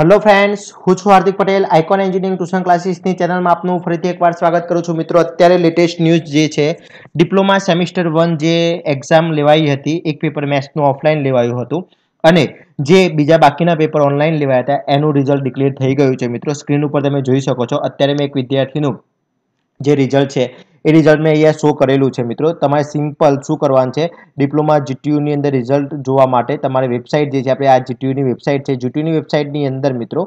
hello friends હું છું Hardik Patel icon engineering tuition ક્લાસીસની ચેનલમાં આપનું ફરીથી એકવાર સ્વાગત કરું છું મિત્રો અત્યારે લેટેસ્ટ ન્યૂઝ જે છે ડિપ્લોમા સેમિસ્ટર વન જે એક્ઝામ લેવાઈ હતી એક પેપર મેથ્સનું ઓફલાઈન લેવાયું હતું અને જે બીજા બાકીના પેપર ઓનલાઈન લેવાયા હતા એનું રિઝલ્ટ ડિક્લેર થઈ ગયું છે મિત્રો સ્ક્રીન ઉપર તમે જોઈ શકો છો અત્યારે મેં એક વિદ્યાર્થીનું જે રિઝલ્ટ છે એ રિઝલ્ટ મેં અહીંયા શો કરેલું છે મિત્રો તમારે સિમ્પલ શું કરવાનું છે ડિપ્લોમા જીટીયુની અંદર રિઝલ્ટ જોવા માટે તમારે વેબસાઇટ જે છે આપણે આ જીટીયુની વેબસાઇટ છે જીટીયુની વેબસાઇટની અંદર મિત્રો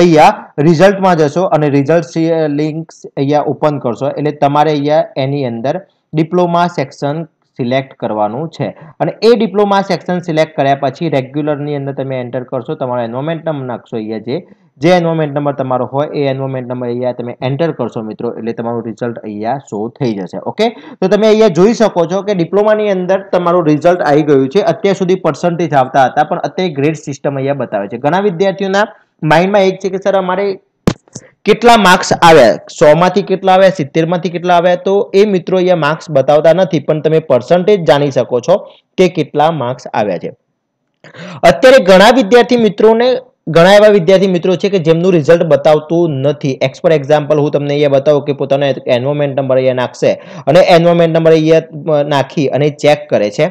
અહીંયા રિઝલ્ટમાં જશો અને રિઝલ્ટ લિંક્સ અહીંયા ઓપન કરશો એટલે તમારે અહીંયા એની અંદર ડિપ્લોમા સેક્શન સિલેક્ટ કરવાનું છે અને એ ડિપ્લોમા સેક્શન સિલેક્ટ કર્યા પછી રેગ્યુલરની અંદર તમે એન્ટર કરશો તમારો એન્વાયરમેન્ટ નામ નાખશો અહીંયા જે જે એન્વોર્મેન્ટ નંબર તમારો હોય એ એન્વોર્મેન્ટ નંબર અહીંયા તમે એન્ટર કરશો મિત્રો એટલે તમારું રિઝલ્ટ અહીંયા શો થઈ જશે ઓકે તો તમે અહીંયા જોઈ શકો છો કે ડિપ્લોમાની અંદર તમારું રિઝલ્ટ આવી ગયું છે અત્યાર સુધી પર્સન્ટેજ આવતા હતા પણ અત્યારે ગ્રેડ સિસ્ટમ અહીંયા બતાવે છે ઘણા વિદ્યાર્થીઓના માઇન્ડમાં એક છે કે સર અમારે કેટલા માર્ક્સ આવ્યા સો માંથી કેટલા આવ્યા સિત્તેર માંથી કેટલા આવ્યા તો એ મિત્રો અહીંયા માર્ક્સ બતાવતા નથી પણ તમે પર્સન્ટેજ જાણી શકો છો કે કેટલા માર્ક્સ આવ્યા છે અત્યારે ઘણા વિદ્યાર્થી મિત્રોને ઘણા એવા વિદ્યાર્થી મિત્રો છે કે જેમનું રિઝલ્ટ બતાવતું નથી એક્સ પર એક્ઝામ્પલ હું તમને અહીંયા બતાવું કે પોતાનો એન્વાયરમેન્ટ નંબર અહીંયા નાખશે અને એન્વાયરમેન્ટ નંબર અહીંયા નાખી અને ચેક કરે છે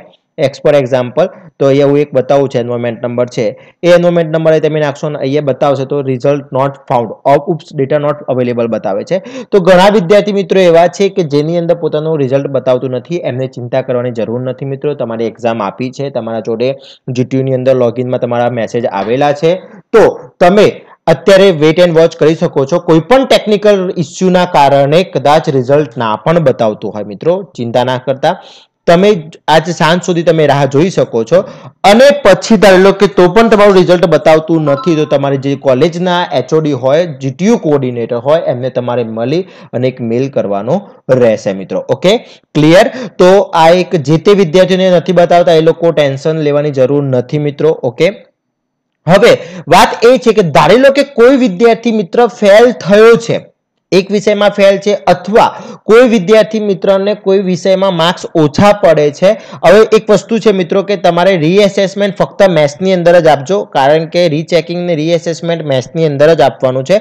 એક્સ પર એક્ઝામ્પલ તો અહીંયા હું એક બતાવું છે એન્વાયરમેન્ટ નંબર છે એ એન્વાયરમેન્ટ નંબરે તમે નાખશો અને અહીંયા બતાવશે તો result not found of oops data not available બતાવે છે તો ઘણા વિદ્યાર્થી મિત્રો એવા છે કે જેની અંદર પોતાનું રિઝલ્ટ બતાવતું નથી એમને ચિંતા કરવાની જરૂર નથી મિત્રો તમારી એક્ઝામ આપી છે તમારા જોડે જીટીયુની અંદર લોગિનમાં તમારા મેસેજ આવેલા છે તો તમે અત્યારે વેટ એન્ડ વોચ કરી શકો છો કોઈ પણ ટેકનિકલ ઇસ્યુના કારણે કદાચ રિઝલ્ટ ના પણ બતાવતું હોય મિત્રો ચિંતા ના કરતા તમે આજ સાંજ સુધી તમે રાહ જોઈ શકો છો અને પછી ધારી લો કે તો પણ તમારું રિઝલ્ટ બતાવતું નથી તો તમારી જે કોલેજના એચઓડી હોય જીટીયુ કોઓર્ડિનેટર હોય એમને તમારે મળી અને એક મેલ કરવાનો રહેશે મિત્રો ઓકે ક્લિયર તો આ એક જે તે વિદ્યાર્થીઓને નથી બતાવતા એ લોકો ટેન્શન લેવાની જરૂર નથી મિત્રો ઓકે હવે વાત એ છે કે ધારી લો કે કોઈ વિદ્યાર્થી મિત્ર ફેલ થયો છે એક વિષયમાં ફેલ છે અથવા કોઈ વિદ્યાર્થી મિત્રને કોઈ વિષયમાં માર્ક્સ ઓછા પડે છે હવે એક વસ્તુ છે મિત્રો કે તમારે રીએસેસમેન્ટ ફક્ત મેથ્સની અંદર જ આપજો કારણ કે રીચેકિંગ ને રીએસેસમેન્ટ મેથ્સની અંદર જ આપવાનું છે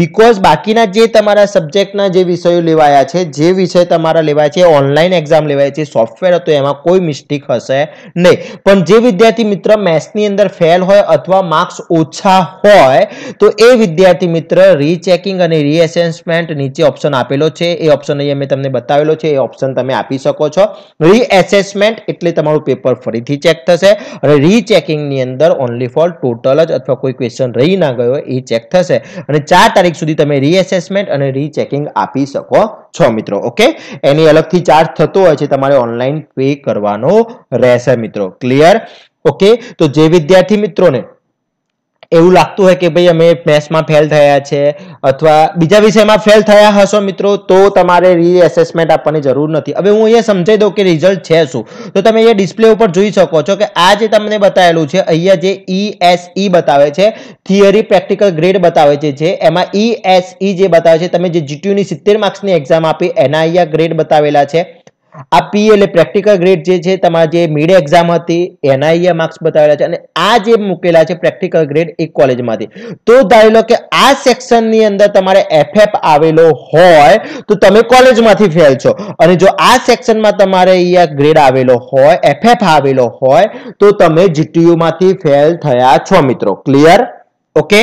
બિકોઝ બાકીના જે તમારા સબ્જેક્ટના જે વિષયો લેવાયા છે જે વિષય તમારા લેવાય છે ઓનલાઈન એક્ઝામ લેવાય છે સોફ્ટવેર હતો એમાં કોઈ મિસ્ટેક હશે નહીં પણ જે વિદ્યાર્થી મિત્ર મેથ્સની અંદર ફેલ હોય અથવા માર્ક્સ ઓછા હોય તો એ વિદ્યાર્થી મિત્ર રીચેકિંગ અને રીએસેન્સ રિએસેસમેન્ટ નીચે ઓપ્શન આપેલો છે એ ઓપ્શન અહીં અમે તમને બતાવેલો છે એ ઓપ્શન તમે આપી શકો છો રીએસેસમેન્ટ એટલે તમારું પેપર ફરીથી ચેક થશે અને રીચેકિંગની અંદર ઓનલી ફોર ટોટલ જ અથવા કોઈ ક્વેશ્ચન રહી ના ગયો એ ચેક થશે અને ચાર તારીખ સુધી તમે રીએસેસમેન્ટ અને રીચેકિંગ આપી શકો છો મિત્રો ઓકે એની અલગથી ચાર્જ થતો હોય છે તમારે ઓનલાઈન પે કરવાનો રહેશે મિત્રો ક્લિયર ઓકે તો જે વિદ્યાર્થી મિત્રોને એવું લાગતું હોય કે ભાઈ અમે મેથ્સમાં ફેલ થયા છે અથવા બીજા વિષયમાં ફેલ થયા હશો મિત્રો તો તમારે રીએસેસમેન્ટ આપવાની જરૂર નથી હવે હું અહીંયા સમજાવી દઉં કે રિઝલ્ટ છે શું તો તમે અહીંયા ડિસ્પ્લે ઉપર જોઈ શકો છો કે આ જે તમને બતાવેલું છે અહીંયા જે ઈ e e બતાવે છે થિયરી પ્રેક્ટિકલ ગ્રેડ બતાવે છે જે એમાં ઈ e જે બતાવે છે તમે જે જીટીયુની સિત્તેર માર્ક્સની એક્ઝામ આપી એના અહીંયા ગ્રેડ બતાવેલા છે આ પી e એટલે પ્રેક્ટિકલ ગ્રેડ જે છે તમારા જે મિડ એક્ઝામ હતી એના માર્ક્સ બતાવેલા છે અને આ જે મૂકેલા છે પ્રેક્ટિકલ ગ્રેડ એ કોલેજમાંથી તો ધારી લો કે આ સેક્શનની અંદર તમારે એફએફ આવેલો હોય તો તમે કોલેજમાંથી ફેલ છો અને જો આ સેક્શનમાં તમારે અહીંયા ગ્રેડ આવેલો હોય એફએફ આવેલો હોય તો તમે જીટીયુમાંથી ફેલ થયા છો મિત્રો ક્લિયર ઓકે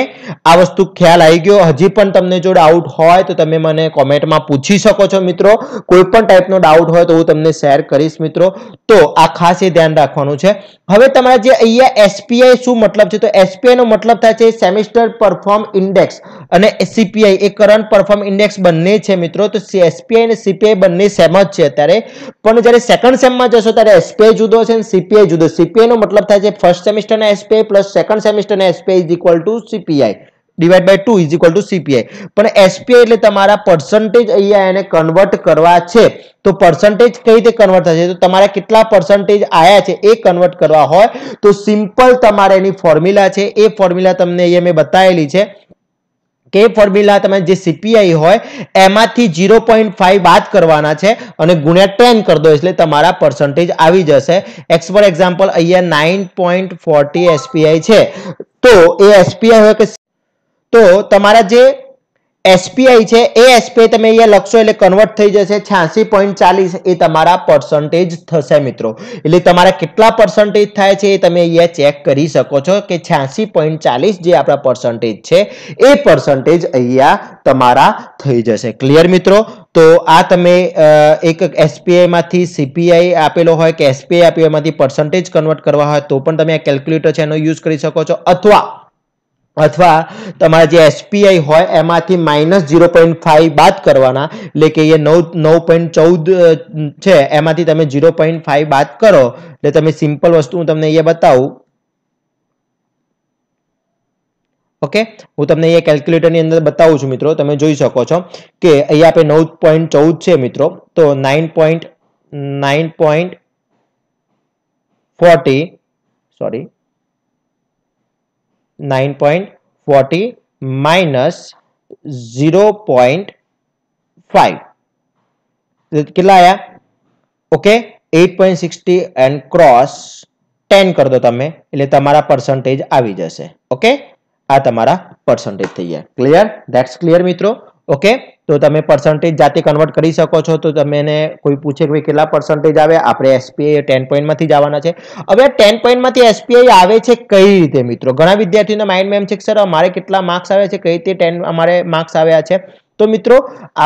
આ વસ્તુ ખ્યાલ આવી ગયો હજી પણ તમને જો ડાઉટ હોય તો તમે મને કોમેન્ટમાં પૂછી શકો છો મિત્રો કોઈ પણ ટાઈપનો ડાઉટ હોય તો હું તમને શેર કરીશ મિત્રો તો આ ખાસ એ ધ્યાન રાખવાનું છે હવે તમારા જે અહીંયા એસપીઆઈ શું મતલબ છે તો એસપીઆઈનો મતલબ થાય છે સેમિસ્ટર પરફોર્મ ઇન્ડેક્સ અને સીપીઆઈ એ કરંટ પરફોર્મ ઇન્ડેક્સ બંને છે મિત્રો તો એસપીઆઈ અને સીપીઆઈ બંને સેમ જ છે અત્યારે પણ જ્યારે સેકન્ડ સેમમાં જશો ત્યારે એસપીઆઈ જુદો છે અને સીપીઆઈ જુદો સીપીઆઈનો મતલબ થાય છે ફર્સ્ટ સેમિસ્ટર સેમિસ્ટરના એસપીઆઈ પ્લસ સેકન્ડ સેમિસ્ટરના SPI is equal to CPI divide by two is equal to CPI પણ એસપીઆઈ એટલે તમારા પર્સન્ટેજ અહીંયા એને કન્વર્ટ કરવા છે તો પર્સન્ટેજ કઈ રીતે કન્વર્ટ થશે તો તમારા કેટલા પર્સન્ટેજ આવ્યા છે એ કન્વર્ટ કરવા હોય તો સિમ્પલ તમારે એની ફોર્મ્યુલા છે એ ફોર્મ્યુલા તમને અહીંયા મેં બતાવેલી છે કે ફોર્મ્યુલા તમે જે સીપીઆઈ હોય એમાંથી ઝીરો પોઈન્ટ ફાઈવ બાદ કરવાના છે અને ગુણ્યા ટેન કરી દો એટલે તમારા પર્સન્ટેજ આવી જશે એક્સ ફોર એક્ઝામ્પલ અહીંયા નાઇન પોઈન્ટ ફોર્ટી એસપીઆઈ છે તો એ એસપીઆઈ હોય કે તો તમારા જે એસપીઆઈ છે એ એસપીઆઈ તમે અહીંયા લખશો એટલે કન્વર્ટ થઈ જશે છ્યાસી પોઈન્ટ ચાલીસ એ તમારા પર્સન્ટેજ થશે મિત્રો એટલે તમારા કેટલા પર્સન્ટેજ થાય છે એ તમે અહીંયા ચેક કરી શકો છો કે છ્યાસી પોઈન્ટ ચાલીસ જે આપણા પર્સન્ટેજ છે એ પર્સન્ટેજ અહીંયા તમારા થઈ જશે ક્લિયર મિત્રો તો આ તમે એક એસપીઆઈમાંથી સીપીઆઈ આપેલો હોય કે એસપીઆઈ આપેલામાંથી પર્સન્ટેજ કન્વર્ટ કરવા હોય તો પણ તમે આ કેલ્ક્યુલેટર છે એનો યુઝ કરી શકો છો અથવા અથવા તમારા જે એસપીઆઈ હોય એમાંથી માઇનસ ઝીરો પોઈન્ટ ફાઈવ બાદ કરવાના એટલે કે એ નવ નવ પોઈન્ટ ચૌદ છે એમાંથી તમે ઝીરો પોઈન્ટ ફાઈવ બાદ કરો એટલે તમે સિમ્પલ વસ્તુ હું તમને અહીંયા બતાવું ઓકે હું તમને અહીંયા કેલ્ક્યુલેટરની અંદર બતાવું છું મિત્રો તમે જોઈ શકો છો કે અહીંયા આપણે નવ પોઈન્ટ ચૌદ છે મિત્રો તો nine point nine point forty sorry nine point forty minus zero point five કેટલા આયા okay eight point sixty and cross ten કરી દો તમે એટલે તમારા પર્સન્ટેજ આવી જશે ઓકે આ તમારા પર્સન્ટેજ થઈ ગયા ક્લિયર ધેટ્સ ક્લિયર મિત્રો ઓકે તો તમે પર્સન્ટેજ જાતે કન્વર્ટ કરી શકો છો તો તમે એને કોઈ પૂછે કે કેટલા પર્સન્ટેજ આવે આપણે એસપીઆઈ ટેન પોઈન્ટમાંથી જવાના છે હવે ટેન પોઈન્ટમાંથી એસપીઆઈ આવે છે કઈ રીતે મિત્રો ઘણા વિદ્યાર્થીઓના માઇન્ડમાં એમ છે કે સર અમારે કેટલા માર્ક્સ આવ્યા છે કઈ રીતે ટેન અમારે માર્ક્સ આવ્યા છે તો મિત્રો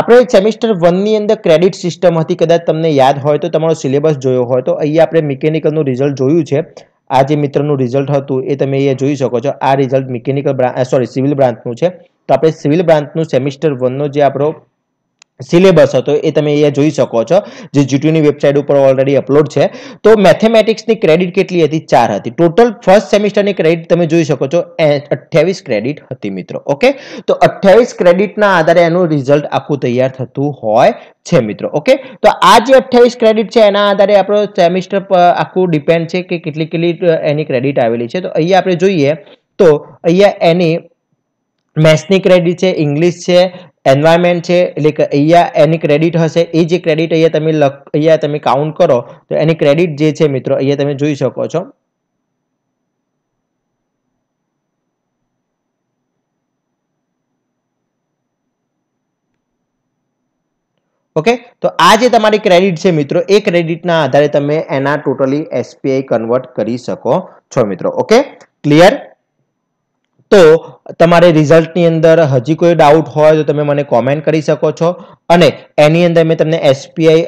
આપણે સેમિસ્ટર વનની અંદર ક્રેડિટ સિસ્ટમ હતી કદાચ તમને યાદ હોય તો તમારો સિલેબસ જોયો હોય તો અહીંયા આપણે મિકેનિકલનું રિઝલ્ટ જોયું છે આ જે મિત્રનું રિઝલ્ટ હતું એ તમે અહીંયા જોઈ શકો છો આ result mechanical branch sorry civil બ્રાન્ચનું છે તો આપણે સિવિલ બ્રાન્ચનું સેમિસ્ટર વનનો જે આપણો સિલેબસ હતો એ તમે અહીંયા જોઈ શકો છો જે જીટીયુની વેબસાઇટ ઉપર ઓલરેડી અપલોડ છે તો મેથેમેટિક્સની ક્રેડિટ કેટલી હતી ચાર હતી ટોટલ ફર્સ્ટ સેમિસ્ટરની ક્રેડિટ તમે જોઈ શકો છો અઠ્યાવીસ ક્રેડિટ હતી મિત્રો ઓકે તો અઠ્યાવીસ ક્રેડિટના આધારે એનું રિઝલ્ટ આખું તૈયાર થતું હોય છે મિત્રો ઓકે તો આ જે અઠ્યાવીસ ક્રેડિટ છે એના આધારે આપણો સેમિસ્ટર આખું ડિપેન્ડ છે કે કેટલી કેટલી એની ક્રેડિટ આવેલી છે તો અહીંયા આપણે જોઈએ તો અહીંયા એની મેથ્સની ક્રેડિટ છે ઇંગ્લિશ છે એન્વાયરમેન્ટ છે એટલે કે અહીંયા એની ક્રેડિટ હશે એ જે ક્રેડિટ અહીંયા તમે અહીંયા તમે કાઉન્ટ કરો તો એની ક્રેડિટ જે છે મિત્રો અહીંયા તમે જોઈ શકો છો ઓકે તો આ જે તમારી ક્રેડિટ છે મિત્રો એ ક્રેડિટના આધારે તમે એના ટોટલી એસપીઆઈ કન્વર્ટ કરી શકો છો મિત્રો ઓકે ક્લિયર તો તમારે રિઝલ્ટની અંદર હજી કોઈ ડાઉટ હોય તો તમે મને કોમેન્ટ કરી શકો છો અને એની અંદર મેં તમને એસપીઆઈ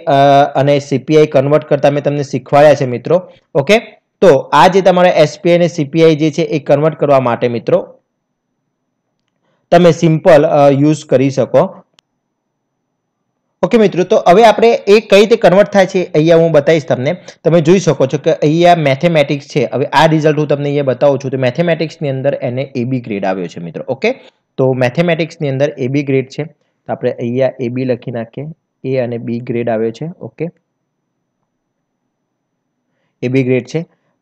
અને સીપીઆઈ કન્વર્ટ કરતા મેં તમને શીખવાડ્યા છે મિત્રો ઓકે તો આ જે તમારે એસપીઆઈ અને સીપીઆઈ જે છે એ કન્વર્ટ કરવા માટે મિત્રો તમે સિમ્પલ યુઝ કરી શકો ઓકે મિત્રો તો હવે આપણે એ કઈ રીતે કન્વર્ટ થાય છે અહીંયા હું બતાવીશ તમને તમે જોઈ શકો છો કે અહીંયા મેથેમેટિક્સ છે હવે આ રિઝલ્ટ હું તમને અહીંયા બતાવું છું તો મેથેમેટિક્સની અંદર એને એબી ગ્રેડ આવ્યો છે મિત્રો ઓકે તો મેથેમેટિક્સની અંદર એબી ગ્રેડ છે તો આપણે અહીંયા એબી લખી નાખીએ એ અને બી ગ્રેડ આવ્યો છે ઓકે એ બી ગ્રેડ છે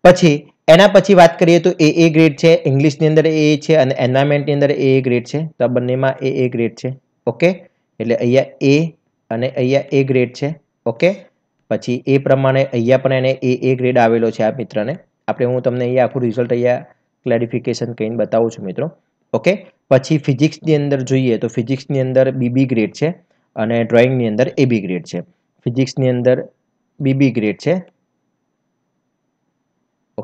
પછી એના પછી વાત કરીએ તો એ એ ગ્રેડ છે ઇંગ્લિશની અંદર એ છે અને એન્વાયરમેન્ટની અંદર એ ગ્રેડ છે તો આ બંનેમાં એ એ ગ્રેડ છે ઓકે એટલે અહીંયા એ અને અહીંયા એ ગ્રેડ છે ઓકે પછી એ પ્રમાણે અહીંયા પણ એને એ એ ગ્રેડ આવેલો છે આ મિત્રને આપણે હું તમને અહીંયા આખું રિઝલ્ટ અહીંયા ક્લેરિફિકેશન કહીને બતાવું છું મિત્રો ઓકે પછી ફિઝિક્સની અંદર જોઈએ તો ફિઝિક્સની અંદર બીબી ગ્રેડ છે અને ડ્રોઈંગની અંદર એ બી ગ્રેડ છે ફિઝિક્સની અંદર બીબી ગ્રેડ છે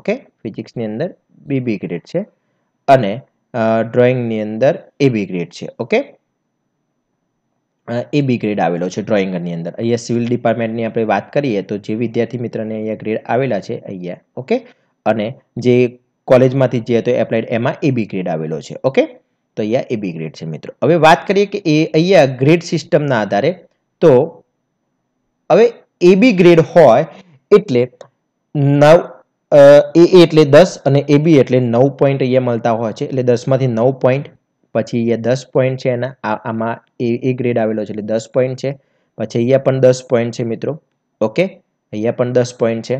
ઓકે ફિઝિક્સની અંદર બીબી ગ્રેડ છે અને ડ્રોઈંગની અંદર એ બી ગ્રેડ છે ઓકે એ બી ગ્રેડ આવેલો છે ડ્રોઈંગની અંદર અહીંયા સિવિલ ડિપાર્ટમેન્ટની આપણે વાત કરીએ તો જે વિદ્યાર્થી મિત્રને અહીંયા ગ્રેડ આવેલા છે અહીંયા ઓકે અને જે કોલેજમાંથી જે હતો એપ્લાઇડ એમાં એ બી ગ્રેડ આવેલો છે ઓકે તો અહીંયા એ બી ગ્રેડ છે મિત્રો હવે વાત કરીએ કે એ અહીંયા ગ્રેડ સિસ્ટમના આધારે તો હવે એ બી ગ્રેડ હોય એટલે નવ એ એટલે દસ અને એ બી એટલે નવ પોઈન્ટ અહીંયા મળતા હોય છે એટલે દસમાંથી નવ પોઈન્ટ પછી અહીંયા દસ પોઈન્ટ છે એના આમાં એ એ ગ્રેડ આવેલો છે એટલે દસ પોઈન્ટ છે પછી અહીંયા પણ દસ પોઈન્ટ છે મિત્રો ઓકે અહીંયા પણ દસ પોઈન્ટ છે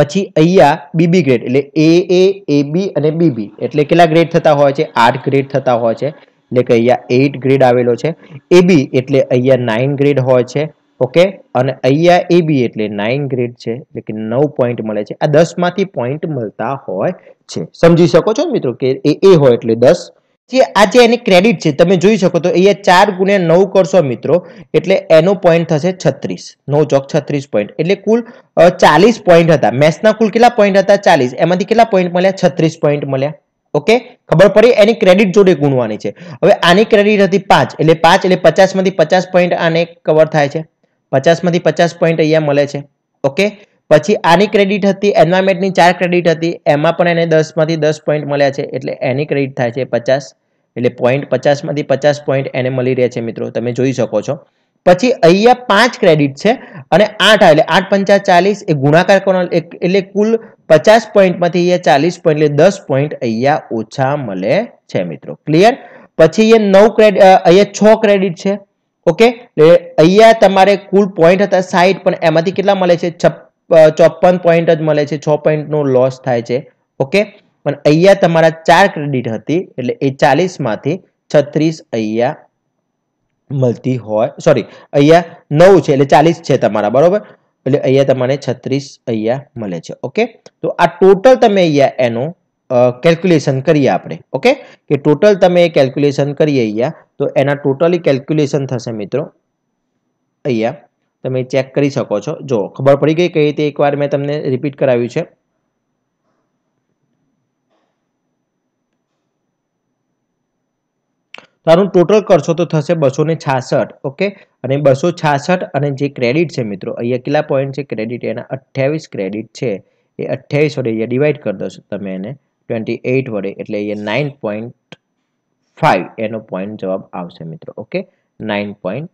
પછી અહીંયા બીબી ગ્રેડ એટલે એ એ એ બી અને બીબી એટલે કેટલા ગ્રેડ થતા હોય છે આઠ ગ્રેડ થતા હોય છે એટલે કે અહીંયા એઇટ ગ્રેડ આવેલો છે એ બી એટલે અહીંયા નાઇન ગ્રેડ હોય છે ઓકે અને અહીંયા એ બી એટલે નાઇન ગ્રેડ છે એટલે કે નવ પોઈન્ટ મળે છે આ દસમાંથી પોઈન્ટ મળતા હોય છે સમજી શકો છો મિત્રો કે એ એ હોય એટલે દસ જે આજે એની ક્રેડિટ છે તમે જોઈ શકો તો અહીંયા ચાર ગુણ્યા નવ કરશો મિત્રો એટલે એનો પોઈન્ટ થશે છત્રીસ નવ ચોક છત્રીસ પોઈન્ટ એટલે કુલ ચાલીસ પોઈન્ટ હતા મેથ્સના કુલ કેટલા પોઈન્ટ હતા ચાલીસ એમાંથી કેટલા પોઈન્ટ મળ્યા છત્રીસ પોઈન્ટ મળ્યા ઓકે ખબર પડી એની ક્રેડિટ જોડે ગુણવાની છે હવે આની ક્રેડિટ હતી પાંચ એટલે પાંચ એટલે પચાસમાંથી પચાસ પોઈન્ટ આને કવર થાય છે પચાસમાંથી પચાસ પોઈન્ટ અહીંયા મળે છે ઓકે પછી આની ક્રેડિટ હતી એન્વાયરમેન્ટની ચાર ક્રેડિટ હતી એમાં પણ એને દસમાંથી દસ પોઈન્ટ મળ્યા છે એટલે એની ક્રેડિટ થાય છે પચાસ એટલે પોઈન્ટ પચાસમાંથી પચાસ પોઈન્ટ એને મળી રહ્યા છે મિત્રો તમે જોઈ શકો છો પછી અહીંયા પાંચ ક્રેડિટ છે અને આઠ એટલે આઠ પંચા ચાલીસ એ ગુણાકાર કરવાનો એટલે કુલ પચાસ પોઈન્ટમાંથી અહીંયા ચાલીસ પોઈન્ટ એટલે દસ પોઈન્ટ અહીંયા ઓછા મળે છે મિત્રો ક્લિયર પછી એ નવ ક્રેડિટ અહીંયા છ ક્રેડિટ છે ઓકે એટલે અહીંયા તમારે કુલ પોઈન્ટ હતા સાહીઠ પણ એમાંથી કેટલા મળે છે છપ્પન ચોપન પોઈન્ટ જ મળે છે છ પોઈન્ટનો લોસ થાય છે ઓકે પણ અહીંયા તમારા ચાર ક્રેડિટ હતી એટલે એ ચાલીસમાંથી છત્રીસ અહીંયા મળતી હોય સોરી અહીંયા નવ છે એટલે ચાલીસ છે તમારા બરોબર એટલે અહીંયા તમને છત્રીસ અહીંયા મળે છે ઓકે તો આ ટોટલ તમે અહીંયા એનું કેલ્ક્યુલેશન કરીએ આપણે ઓકે કે ટોટલ તમે કેલ્ક્યુલેશન કરીએ અહીંયા તો એના ટોટલી કેલ્ક્યુલેશન થશે મિત્રો અહીંયા તમે ચેક કરી શકો છો જો ખબર પડી ગઈ કઈ રીતે એકવાર મેં તમને રિપીટ કરાવ્યું છે તો આનું ટોટલ કરશો તો થશે બસો ને છાસઠ ઓકે અને બસો છાસઠ અને જે ક્રેડિટ છે મિત્રો અહીંયા કેટલા પોઈન્ટ છે ક્રેડિટ એના અઠ્યાવીસ ક્રેડિટ છે એ અઠ્યાવીસ વડે અહીંયા ડિવાઈડ કરી દો તમે એને ટ્વેન્ટી એઇટ વડે એટલે અહીંયા નાઇન પોઈન્ટ ફાઇવ એનો પોઈન્ટ જવાબ આવશે મિત્રો okay nine point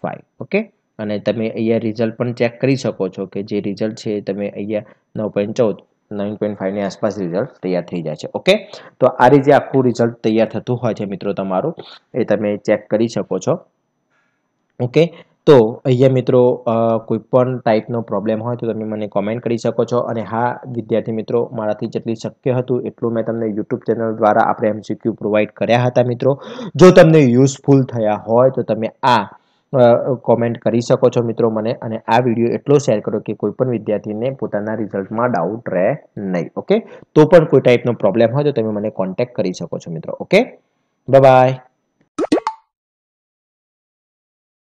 five okay અને તમે અહીંયા રિઝલ્ટ પણ ચેક કરી શકો છો કે જે રિઝલ્ટ છે તમે અહીંયા નવ પોઈન્ટ ચૌદ નાઇન પોઈન્ટ ફાઇવની આસપાસ રિઝલ્ટ તૈયાર થઈ જાય છે ઓકે તો આ રીતે આખું રિઝલ્ટ તૈયાર થતું હોય છે મિત્રો તમારું એ તમે ચેક કરી શકો છો ઓકે તો અહીંયા મિત્રો કોઈ પણ ટાઈપનો પ્રોબ્લેમ હોય તો તમે મને કોમેન્ટ કરી શકો છો અને હા વિદ્યાર્થી મિત્રો મારાથી જેટલી શક્ય હતું એટલું મેં તમને યુટ્યુબ ચેનલ દ્વારા આપણે એમસીક્યુ પ્રોવાઈડ કર્યા હતા મિત્રો જો તમને યુઝફુલ થયા હોય તો તમે આ કોમેન્ટ કરી શકો છો મિત્રો મને અને આ વિડીયો એટલો શેર કરો કે કોઈ પણ વિદ્યાર્થીને પોતાના રિઝલ્ટમાં ડાઉટ રહે નહીં ઓકે તો પણ કોઈ ટાઈપનો પ્રોબ્લેમ હોય તો તમે મને કોન્ટેક્ટ કરી શકો છો મિત્રો ઓકે બાય